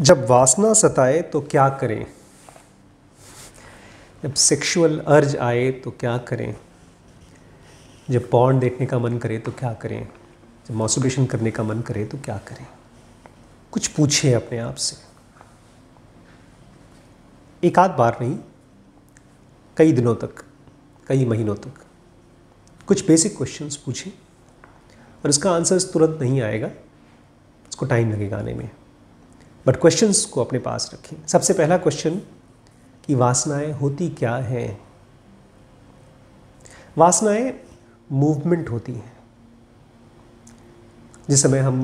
जब वासना सताए तो क्या करें जब सेक्सुअल अर्ज आए तो क्या करें जब पॉन्ड देखने का मन करे तो क्या करें जब मॉसुबेशन करने का मन करे तो क्या करें कुछ पूछे अपने आप से एक आध बार नहीं कई दिनों तक कई महीनों तक कुछ बेसिक क्वेश्चंस पूछें और इसका आंसर तुरंत नहीं आएगा इसको टाइम लगेगा आने में बट क्वेश्चंस को अपने पास रखें सबसे पहला क्वेश्चन कि वासनाएं होती क्या हैं वासनाएं मूवमेंट होती हैं जिस समय हम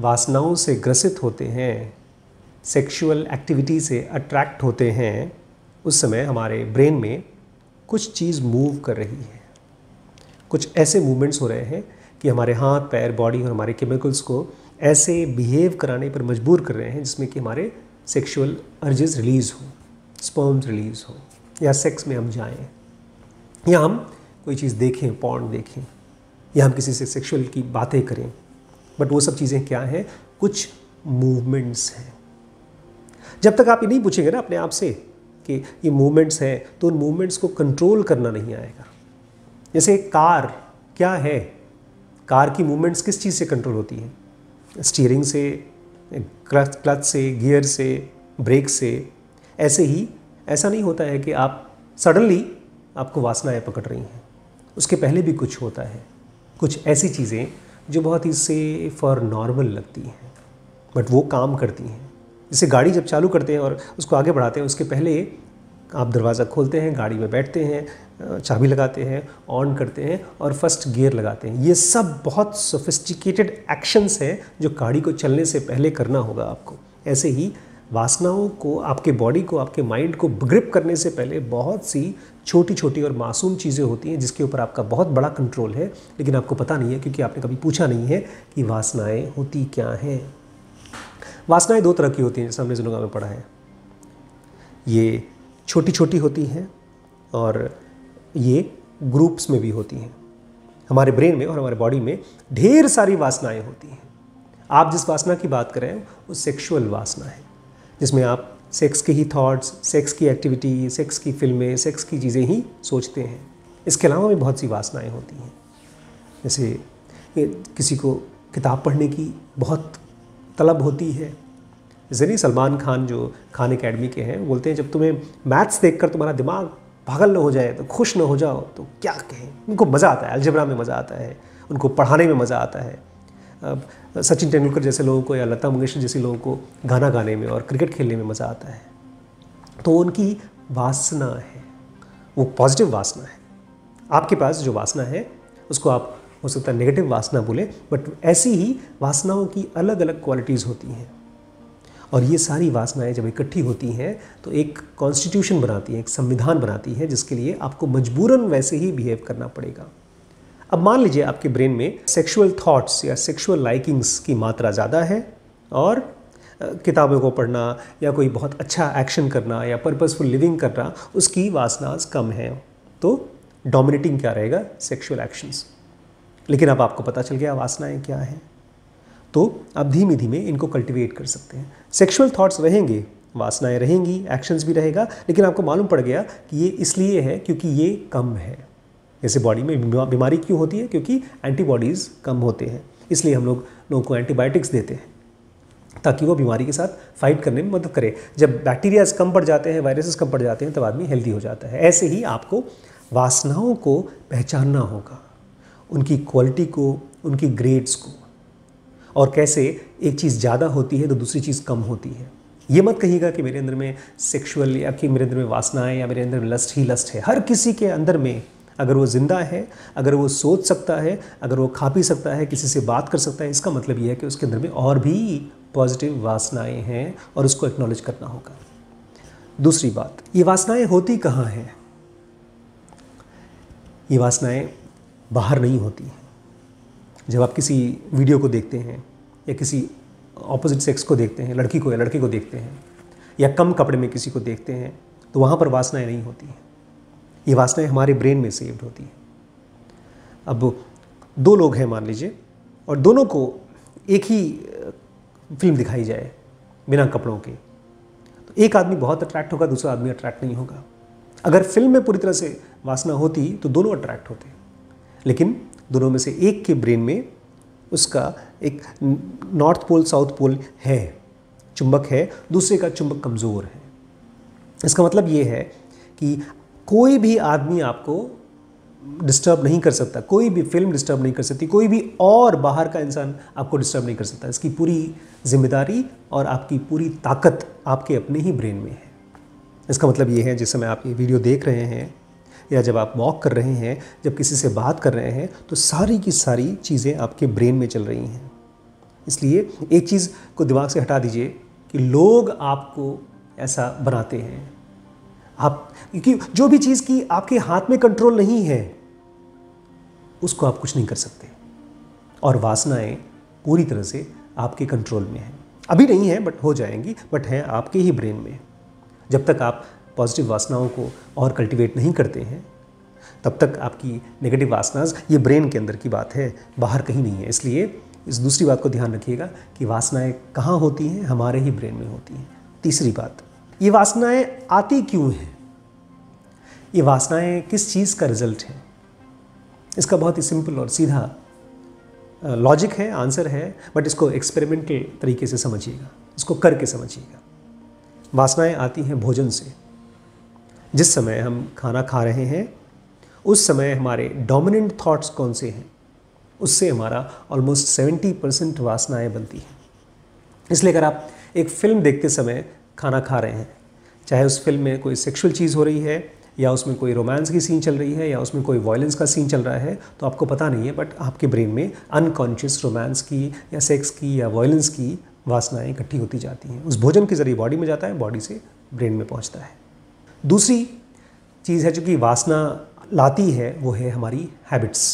वासनाओं से ग्रसित होते हैं सेक्सुअल एक्टिविटी से अट्रैक्ट होते हैं उस समय हमारे ब्रेन में कुछ चीज़ मूव कर रही है कुछ ऐसे मूवमेंट्स हो रहे हैं कि हमारे हाथ पैर बॉडी और हमारे केमिकल्स को ऐसे बिहेव कराने पर मजबूर कर रहे हैं जिसमें कि हमारे सेक्शुअल अर्जेस रिलीज़ हो स्पर्म्स रिलीज़ हो या सेक्स में हम जाएं या हम कोई चीज़ देखें पॉन्ड देखें या हम किसी से सेक्सुअल की बातें करें बट वो सब चीज़ें क्या हैं कुछ मूवमेंट्स हैं जब तक आप ये नहीं पूछेंगे ना अपने आप से कि ये मूवमेंट्स हैं तो उन मूवमेंट्स को कंट्रोल करना नहीं आएगा जैसे कार क्या है कार की मूवमेंट्स किस चीज़ से कंट्रोल होती हैं स्टीयरिंग से क्लच क्लच से गियर से ब्रेक से ऐसे ही ऐसा नहीं होता है कि आप सडनली आपको वासनाएं पकड़ रही हैं उसके पहले भी कुछ होता है कुछ ऐसी चीज़ें जो बहुत ही सेफ और नॉर्मल लगती हैं बट वो काम करती हैं जैसे गाड़ी जब चालू करते हैं और उसको आगे बढ़ाते हैं उसके पहले आप दरवाज़ा खोलते हैं गाड़ी में बैठते हैं चाबी लगाते हैं ऑन करते हैं और फर्स्ट गियर लगाते हैं ये सब बहुत सोफिस्टिकेटेड एक्शंस हैं जो गाड़ी को चलने से पहले करना होगा आपको ऐसे ही वासनाओं को आपके बॉडी को आपके माइंड को ग्रिप करने से पहले बहुत सी छोटी छोटी और मासूम चीज़ें होती हैं जिसके ऊपर आपका बहुत बड़ा कंट्रोल है लेकिन आपको पता नहीं है क्योंकि आपने कभी पूछा नहीं है कि वासनाएँ होती क्या हैं वासनाएँ दो तरह की होती हैं जैसे हमने जिनोगा में पढ़ा है ये छोटी छोटी होती हैं और ये ग्रुप्स में भी होती हैं हमारे ब्रेन में और हमारे बॉडी में ढेर सारी वासनाएं होती हैं आप जिस वासना की बात कर रहे हैं वो सेक्सुअल वासना है जिसमें आप सेक्स के ही थॉट्स सेक्स की एक्टिविटी सेक्स की फिल्में सेक्स की चीज़ें ही सोचते हैं इसके अलावा भी बहुत सी वासनाएं होती हैं जैसे किसी को किताब पढ़ने की बहुत तलब होती है जैसे नहीं सलमान खान जो खान अकेडमी के हैं बोलते हैं जब तुम्हें मैथ्स देखकर तुम्हारा दिमाग पागल न हो जाए तो खुश ना हो जाओ तो क्या कहें उनको मज़ा आता है अलजबरा में मज़ा आता है उनको पढ़ाने में मज़ा आता है सचिन तेंदुलकर जैसे लोगों को या लता मंगेशकर जैसे लोगों को गाना गाने में और क्रिकेट खेलने में मज़ा आता है तो उनकी वासना है वो पॉजिटिव वासना है आपके पास जो वासना है उसको आप हो सकता है नेगेटिव वासना बोले बट ऐसी ही वासनाओं की अलग अलग क्वालिटीज़ होती हैं और ये सारी वासनाएं जब इकट्ठी होती हैं तो एक कॉन्स्टिट्यूशन बनाती हैं एक संविधान बनाती है जिसके लिए आपको मजबूरन वैसे ही बिहेव करना पड़ेगा अब मान लीजिए आपके ब्रेन में सेक्सुअल थॉट्स या सेक्सुअल लाइकिंग्स की मात्रा ज़्यादा है और किताबों को पढ़ना या कोई बहुत अच्छा एक्शन करना या पर्पसफुल लिविंग करना उसकी वासनाज कम है तो डोमिनेटिंग क्या रहेगा सेक्सुअल एक्शंस लेकिन अब आपको पता चल गया वासनाएं क्या हैं तो आप धीमे धीमे इनको कल्टिवेट कर सकते हैं सेक्शुअल थाट्स रहेंगे वासनाएं रहेंगी एक्शंस भी रहेगा लेकिन आपको मालूम पड़ गया कि ये इसलिए है क्योंकि ये कम है जैसे बॉडी में बीमारी क्यों होती है क्योंकि एंटीबॉडीज़ कम होते हैं इसलिए हम लोग लोगों को एंटीबायोटिक्स देते हैं ताकि वो बीमारी के साथ फाइट करने में मदद करे जब बैक्टीरियाज कम पड़ जाते हैं वायरसेस कम पड़ जाते हैं तब आदमी हेल्दी हो जाता है ऐसे ही आपको वासनाओं को पहचानना होगा उनकी क्वालिटी को उनकी ग्रेड्स को और कैसे एक चीज़ ज़्यादा होती है तो दूसरी चीज़ कम होती है ये मत कहिएगा कि मेरे अंदर में सेक्शुअल या कि मेरे अंदर में वासनाएं या मेरे अंदर में लस्ट ही लस्ट है हर किसी के अंदर में अगर वो ज़िंदा है अगर वो सोच सकता है अगर वो खा पी सकता है किसी से बात कर सकता है इसका मतलब ये है कि उसके अंदर में और भी पॉजिटिव वासनाएं हैं और उसको एक्नॉलेज करना होगा दूसरी बात ये वासनाएं होती कहाँ हैं ये वासनाएं बाहर नहीं होती हैं जब आप किसी वीडियो को देखते हैं या किसी ऑपोजिट सेक्स को देखते हैं लड़की को या लड़के को देखते हैं या कम कपड़े में किसी को देखते हैं तो वहाँ पर वासनाएँ नहीं होती हैं ये वासनाएँ हमारे ब्रेन में सेव्ड होती हैं अब दो लोग हैं मान लीजिए और दोनों को एक ही फिल्म दिखाई जाए बिना कपड़ों के तो एक आदमी बहुत अट्रैक्ट होगा दूसरा आदमी अट्रैक्ट नहीं होगा अगर फिल्म में पूरी तरह से वासना होती तो दोनों अट्रैक्ट होते लेकिन दोनों में से एक के ब्रेन में उसका एक नॉर्थ पोल साउथ पोल है चुंबक है दूसरे का चुंबक कमज़ोर है इसका मतलब ये है कि कोई भी आदमी आपको डिस्टर्ब नहीं कर सकता कोई भी फिल्म डिस्टर्ब नहीं कर सकती कोई भी और बाहर का इंसान आपको डिस्टर्ब नहीं कर सकता इसकी पूरी जिम्मेदारी और आपकी पूरी ताकत आपके अपने ही ब्रेन में है इसका मतलब ये है जिस मैं आप ये वीडियो देख रहे हैं या जब आप वॉक कर रहे हैं जब किसी से बात कर रहे हैं तो सारी की सारी चीज़ें आपके ब्रेन में चल रही हैं इसलिए एक चीज़ को दिमाग से हटा दीजिए कि लोग आपको ऐसा बनाते हैं आप क्योंकि जो भी चीज़ की आपके हाथ में कंट्रोल नहीं है उसको आप कुछ नहीं कर सकते और वासनाएं पूरी तरह से आपके कंट्रोल में हैं अभी नहीं है बट हो जाएंगी बट हैं आपके ही ब्रेन में जब तक आप पॉजिटिव वासनाओं को और कल्टिवेट नहीं करते हैं तब तक आपकी नेगेटिव वासनाज ये ब्रेन के अंदर की बात है बाहर कहीं नहीं है इसलिए इस दूसरी बात को ध्यान रखिएगा कि वासनाएं कहाँ होती हैं हमारे ही ब्रेन में होती हैं तीसरी बात ये वासनाएं आती क्यों हैं ये वासनाएं किस चीज़ का रिजल्ट है इसका बहुत ही सिंपल और सीधा लॉजिक है आंसर है बट इसको एक्सपेरिमेंटल तरीके से समझिएगा इसको करके समझिएगा वासनाएं आती हैं भोजन से जिस समय हम खाना खा रहे हैं उस समय हमारे डोमिनेंट थॉट्स कौन से हैं उससे हमारा ऑलमोस्ट सेवेंटी परसेंट वासनाएँ बनती हैं इसलिए अगर आप एक फ़िल्म देखते समय खाना खा रहे हैं चाहे उस फिल्म में कोई सेक्सुअल चीज़ हो रही है या उसमें कोई रोमांस की सीन चल रही है या उसमें कोई वॉयलेंस का सीन चल रहा है तो आपको पता नहीं है बट आपके ब्रेन में अनकॉन्शियस रोमांस की या सेक्स की या वॉयलेंस की वासनाएं इकट्ठी होती जाती हैं उस भोजन के ज़रिए बॉडी में जाता है बॉडी से ब्रेन में पहुंचता है दूसरी चीज़ है जो कि वासना लाती है वो है हमारी हैबिट्स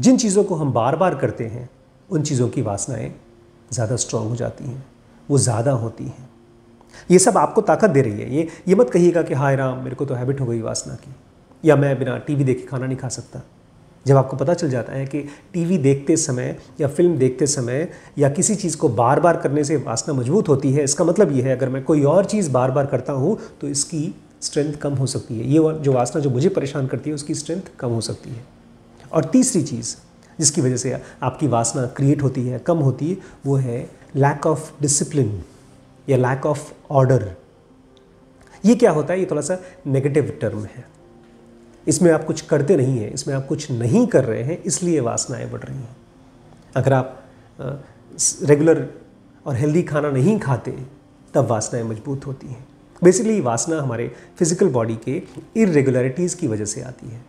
जिन चीज़ों को हम बार बार करते हैं उन चीज़ों की वासनाएं ज़्यादा स्ट्रांग हो जाती हैं वो ज़्यादा होती हैं ये सब आपको ताकत दे रही है ये ये मत कहिएगा कि हाय राम मेरे को तो हैबिट हो गई वासना की या मैं बिना टीवी देखे खाना नहीं खा सकता जब आपको पता चल जाता है कि टीवी देखते समय या फिल्म देखते समय या किसी चीज़ को बार बार करने से वासना मजबूत होती है इसका मतलब ये है अगर मैं कोई और चीज़ बार बार करता हूँ तो इसकी स्ट्रेंथ कम हो सकती है ये जो वासना जो मुझे परेशान करती है उसकी स्ट्रेंथ कम हो सकती है और तीसरी चीज़ जिसकी वजह से आपकी वासना क्रिएट होती है कम होती है वो है लैक ऑफ डिसिप्लिन या लैक ऑफ ऑर्डर ये क्या होता है ये थोड़ा सा नेगेटिव टर्म है इसमें आप कुछ करते नहीं हैं इसमें आप कुछ नहीं कर रहे हैं इसलिए वासनाएं बढ़ रही हैं अगर आप रेगुलर और हेल्दी खाना नहीं खाते तब वासनाएं मजबूत होती हैं बेसिकली वासना हमारे फिजिकल बॉडी के इरेगुलरिटीज़ की वजह से आती है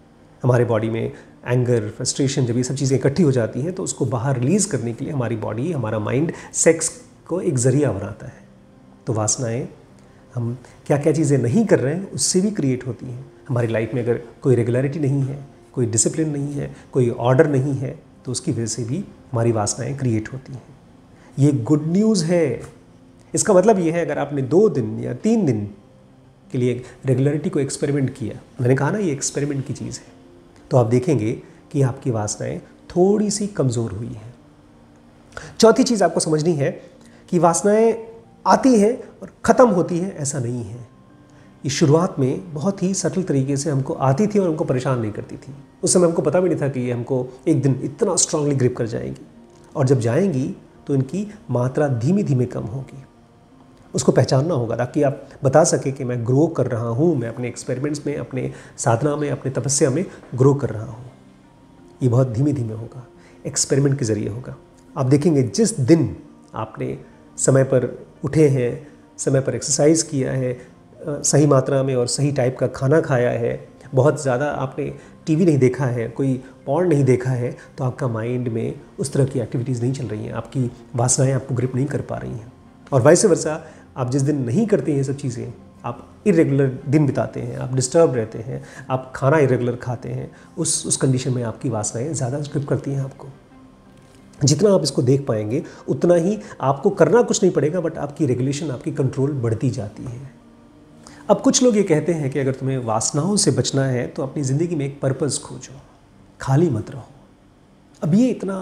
हमारे बॉडी में एंगर फ्रस्ट्रेशन जब ये सब चीज़ें इकट्ठी हो जाती हैं तो उसको बाहर रिलीज़ करने के लिए हमारी बॉडी हमारा माइंड सेक्स को एक ज़रिया बनाता है तो वासनाएं हम क्या क्या चीज़ें नहीं कर रहे हैं उससे भी क्रिएट होती हैं हमारी लाइफ में अगर कोई रेगुलरिटी नहीं है कोई डिसिप्लिन नहीं है कोई ऑर्डर नहीं है तो उसकी वजह से भी हमारी वासनाएँ क्रिएट होती हैं ये गुड न्यूज़ है इसका मतलब ये है अगर आपने दो दिन या तीन दिन के लिए रेगुलरिटी को एक्सपेरिमेंट किया मैंने कहा ना ये एक्सपेरिमेंट की चीज़ है तो आप देखेंगे कि आपकी वासनाएं थोड़ी सी कमज़ोर हुई हैं चौथी चीज़ आपको समझनी है कि वासनाएं आती हैं और ख़त्म होती हैं ऐसा नहीं है ये शुरुआत में बहुत ही सटल तरीके से हमको आती थी और हमको परेशान नहीं करती थी उस समय हमको पता भी नहीं था कि ये हमको एक दिन इतना स्ट्रांगली ग्रिप कर जाएंगी और जब जाएंगी तो इनकी मात्रा धीमी धीमे कम होगी उसको पहचानना होगा ताकि आप बता सकें कि मैं ग्रो कर रहा हूँ मैं अपने एक्सपेरिमेंट्स में अपने साधना में अपने तपस्या में ग्रो कर रहा हूँ ये बहुत धीमे धीमे होगा एक्सपेरिमेंट के ज़रिए होगा आप देखेंगे जिस दिन आपने समय पर उठे हैं समय पर एक्सरसाइज किया है सही मात्रा में और सही टाइप का खाना खाया है बहुत ज़्यादा आपने टीवी नहीं देखा है कोई पॉन नहीं देखा है तो आपका माइंड में उस तरह की एक्टिविटीज़ नहीं चल रही हैं आपकी वासनाएं आपको ग्रिप नहीं कर पा रही हैं और वैसे वर्षा आप जिस दिन नहीं करते ये सब चीज़ें आप इरेगुलर दिन बिताते हैं आप डिस्टर्ब रहते हैं आप खाना इरेगुलर खाते हैं उस उस कंडीशन में आपकी वासनाएं ज़्यादा स्क्रिप करती हैं आपको जितना आप इसको देख पाएंगे उतना ही आपको करना कुछ नहीं पड़ेगा बट आपकी रेगुलेशन आपकी कंट्रोल बढ़ती जाती है अब कुछ लोग ये कहते हैं कि अगर तुम्हें वासनाओं से बचना है तो अपनी ज़िंदगी में एक पर्पज़ खोजो खाली मत रहो अब ये इतना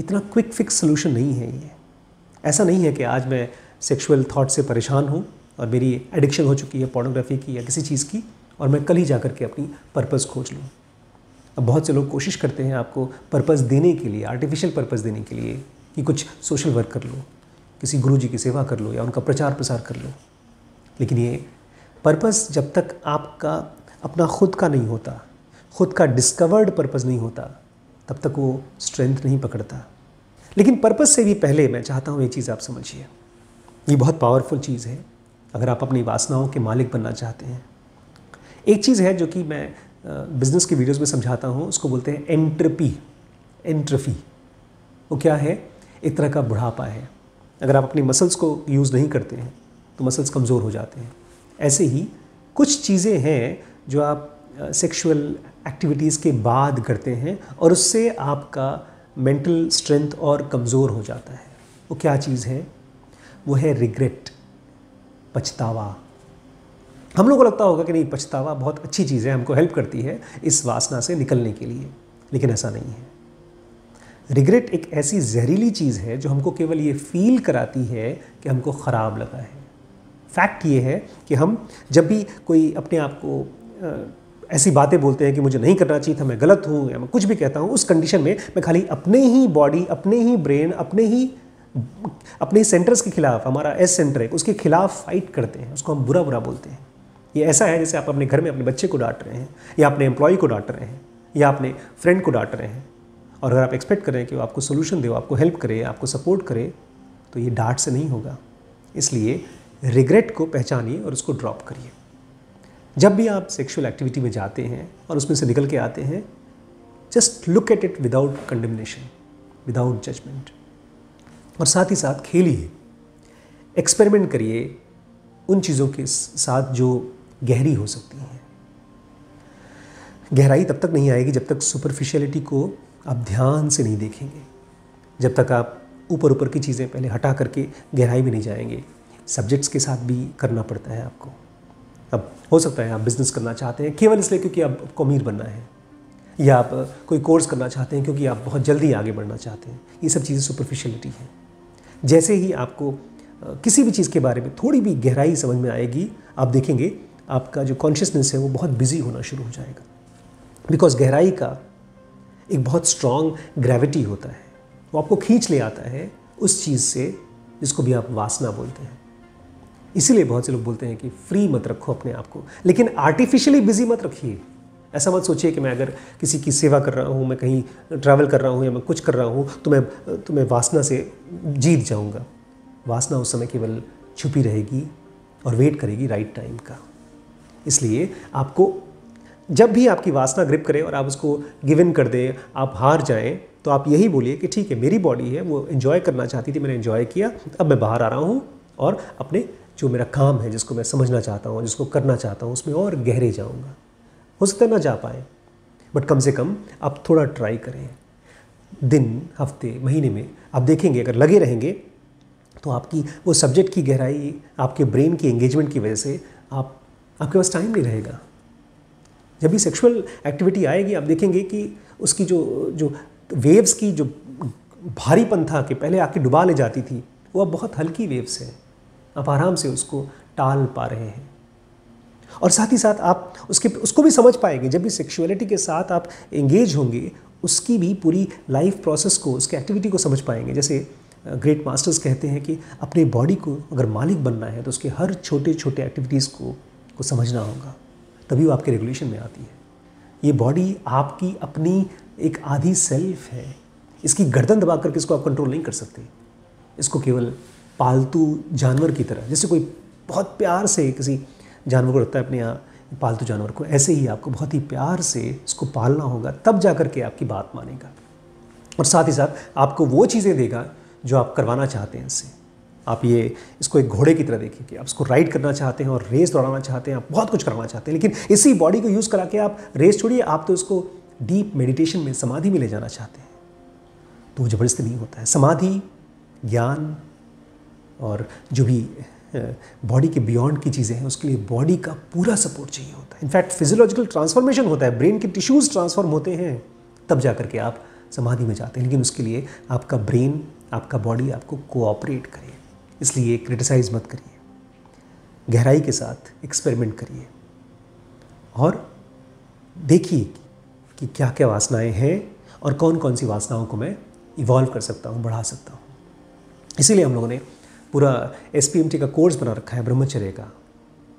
इतना क्विक फिक्स सोल्यूशन नहीं है ये ऐसा नहीं है कि आज मैं सेक्सुअल थाट से परेशान हूँ और मेरी एडिक्शन हो चुकी है पोर्नोग्राफी की या किसी चीज़ की और मैं कल ही जा के अपनी पर्पज़ खोज लूँ अब बहुत से लोग कोशिश करते हैं आपको पर्पज़ देने के लिए आर्टिफिशियल पर्पज़ देने के लिए कि कुछ सोशल वर्क कर लो किसी गुरु जी की सेवा कर लो या उनका प्रचार प्रसार कर लो लेकिन ये पर्पज़ जब तक आपका अपना खुद का नहीं होता खुद का डिस्कवर्ड पर्पज़ नहीं होता तब तक वो स्ट्रेंथ नहीं पकड़ता लेकिन पर्पज़ से भी पहले मैं चाहता हूँ ये चीज़ आप समझिए ये बहुत पावरफुल चीज़ है अगर आप अपनी वासनाओं के मालिक बनना चाहते हैं एक चीज़ है जो कि मैं बिज़नेस के वीडियोस में समझाता हूँ उसको बोलते हैं एंट्रपी एंट्रफी वो क्या है एक तरह का बुढ़ापा है अगर आप अपनी मसल्स को यूज़ नहीं करते हैं तो मसल्स कमज़ोर हो जाते हैं ऐसे ही कुछ चीज़ें हैं जो आप सेक्सुअल एक्टिविटीज़ के बाद करते हैं और उससे आपका मेंटल स्ट्रेंथ और कमज़ोर हो जाता है वो क्या चीज़ है वो है रिग्रेट पछतावा हम लोग को लगता होगा कि नहीं पछतावा बहुत अच्छी चीज़ है हमको हेल्प करती है इस वासना से निकलने के लिए लेकिन ऐसा नहीं है रिग्रेट एक ऐसी जहरीली चीज़ है जो हमको केवल ये फील कराती है कि हमको ख़राब लगा है फैक्ट ये है कि हम जब भी कोई अपने आप को ऐसी बातें बोलते हैं कि मुझे नहीं करना चाहिए था मैं गलत हूँ या मैं कुछ भी कहता हूँ उस कंडीशन में मैं खाली अपने ही बॉडी अपने ही ब्रेन अपने ही अपने सेंटर्स के खिलाफ हमारा एस सेंटर है उसके खिलाफ फाइट करते हैं उसको हम बुरा बुरा बोलते हैं ये ऐसा है जैसे आप अपने घर में अपने बच्चे को डांट रहे हैं या अपने एम्प्लॉय को डांट रहे हैं या अपने फ्रेंड को डांट रहे हैं और अगर आप एक्सपेक्ट करें कि वो आपको सोल्यूशन दे आपको हेल्प करे आपको सपोर्ट करे तो ये डांट से नहीं होगा इसलिए रिग्रेट को पहचानिए और उसको ड्रॉप करिए जब भी आप सेक्सुअल एक्टिविटी में जाते हैं और उसमें से निकल के आते हैं just look at it without condemnation without judgement और साथ ही साथ खेलिए एक्सपेरिमेंट करिए उन चीज़ों के साथ जो गहरी हो सकती हैं गहराई तब तक नहीं आएगी जब तक सुपरफिशियलिटी को आप ध्यान से नहीं देखेंगे जब तक आप ऊपर ऊपर की चीज़ें पहले हटा करके गहराई में नहीं जाएंगे सब्जेक्ट्स के साथ भी करना पड़ता है आपको अब हो सकता है आप बिज़नेस करना चाहते हैं केवल इसलिए क्योंकि आपको अमीर बनना है या आप कोई कोर्स करना चाहते हैं क्योंकि आप बहुत जल्दी आगे बढ़ना चाहते हैं ये सब चीज़ें सुपरफिशलिटी हैं जैसे ही आपको किसी भी चीज़ के बारे में थोड़ी भी गहराई समझ में आएगी आप देखेंगे आपका जो कॉन्शियसनेस है वो बहुत बिजी होना शुरू हो जाएगा बिकॉज गहराई का एक बहुत स्ट्रॉन्ग ग्रेविटी होता है वो आपको खींच ले आता है उस चीज़ से जिसको भी आप वासना बोलते हैं इसीलिए बहुत से लोग बोलते हैं कि फ्री मत रखो अपने आप को लेकिन आर्टिफिशियली बिजी मत रखिए ऐसा मत सोचिए कि मैं अगर किसी की सेवा कर रहा हूँ मैं कहीं ट्रैवल कर रहा हूँ या मैं कुछ कर रहा हूँ तो मैं तो मैं वासना से जीत जाऊँगा वासना उस समय केवल छुपी रहेगी और वेट करेगी राइट टाइम का इसलिए आपको जब भी आपकी वासना ग्रिप करे और आप उसको गिव इन कर दें आप हार जाएं तो आप यही बोलिए कि ठीक है मेरी बॉडी है वो इन्जॉय करना चाहती थी मैंने इन्जॉय किया अब मैं बाहर आ रहा हूँ और अपने जो मेरा काम है जिसको मैं समझना चाहता हूँ जिसको करना चाहता हूँ उसमें और गहरे जाऊँगा हो सकता है ना जा पाए बट कम से कम आप थोड़ा ट्राई करें दिन हफ्ते महीने में आप देखेंगे अगर लगे रहेंगे तो आपकी वो सब्जेक्ट की गहराई आपके ब्रेन की एंगेजमेंट की वजह से आप आपके पास टाइम नहीं रहेगा जब भी सेक्सुअल एक्टिविटी आएगी आप देखेंगे कि उसकी जो जो वेव्स की जो भारीपन था कि पहले आके डुबा ले जाती थी वो अब बहुत हल्की वेव्स है आप आराम से उसको टाल पा रहे हैं और साथ ही साथ आप उसके उसको भी समझ पाएंगे जब भी सेक्शुअलिटी के साथ आप एंगेज होंगे उसकी भी पूरी लाइफ प्रोसेस को उसके एक्टिविटी को समझ पाएंगे जैसे ग्रेट मास्टर्स कहते हैं कि अपने बॉडी को अगर मालिक बनना है तो उसके हर छोटे छोटे एक्टिविटीज़ को को समझना होगा तभी वो आपके रेगुलेशन में आती है ये बॉडी आपकी अपनी एक आधी सेल्फ है इसकी गर्दन दबा करके इसको आप कंट्रोल नहीं कर सकते इसको केवल पालतू जानवर की तरह जैसे कोई बहुत प्यार से किसी जानवर को रखता है अपने यहाँ पालतू जानवर को ऐसे ही आपको बहुत ही प्यार से इसको पालना होगा तब जा कर के आपकी बात मानेगा और साथ ही साथ आपको वो चीज़ें देगा जो आप करवाना चाहते हैं इससे आप ये इसको एक घोड़े की तरह देखिए कि आप इसको राइड करना चाहते हैं और रेस दौड़ाना चाहते हैं आप बहुत कुछ करवाना चाहते हैं लेकिन इसी बॉडी को यूज़ करा के आप रेस छोड़िए आप तो इसको डीप मेडिटेशन में समाधि में ले जाना चाहते हैं तो वो नहीं होता है समाधि ज्ञान और जो भी बॉडी के बियॉन्ड की चीज़ें हैं उसके लिए बॉडी का पूरा सपोर्ट चाहिए होता है इनफैक्ट फिजियोलॉजिकल ट्रांसफॉर्मेशन होता है ब्रेन के टिश्यूज़ ट्रांसफॉर्म होते हैं तब जा के आप समाधि में जाते हैं लेकिन उसके लिए आपका ब्रेन आपका बॉडी आपको कोऑपरेट करे इसलिए क्रिटिसाइज़ मत करिए गहराई के साथ एक्सपेरिमेंट करिए और देखिए कि क्या क्या वासनाएं हैं और कौन कौन सी वासनाओं को मैं इवॉल्व कर सकता हूँ बढ़ा सकता हूँ इसीलिए हम लोगों ने पूरा एस का कोर्स बना रखा है ब्रह्मचर्य का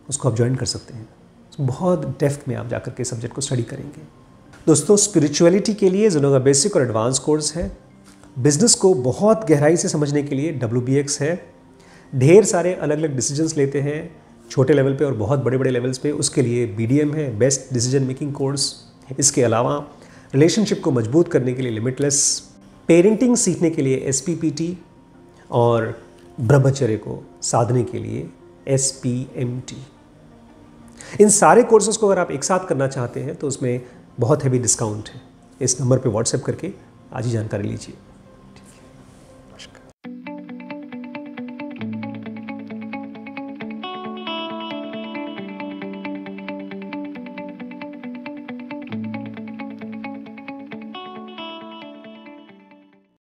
उसको आप ज्वाइन कर सकते हैं बहुत डेफ्थ में आप जाकर के सब्जेक्ट को स्टडी करेंगे दोस्तों स्पिरिचुअलिटी के लिए का बेसिक और एडवांस कोर्स है बिजनेस को बहुत गहराई से समझने के लिए डब्ल्यू है ढेर सारे अलग अलग डिसीजंस लेते हैं छोटे लेवल पे और बहुत बड़े बड़े लेवल्स पे उसके लिए बी है बेस्ट डिसीजन मेकिंग कोर्स इसके अलावा रिलेशनशिप को मजबूत करने के लिए लिमिटलेस पेरेंटिंग सीखने के लिए एस और ब्रह्मचर्य को साधने के लिए एस पी एम टी इन सारे कोर्सेज को अगर आप एक साथ करना चाहते हैं तो उसमें बहुत हैवी डिस्काउंट है इस नंबर पे व्हाट्सएप करके आज ही जानकारी लीजिए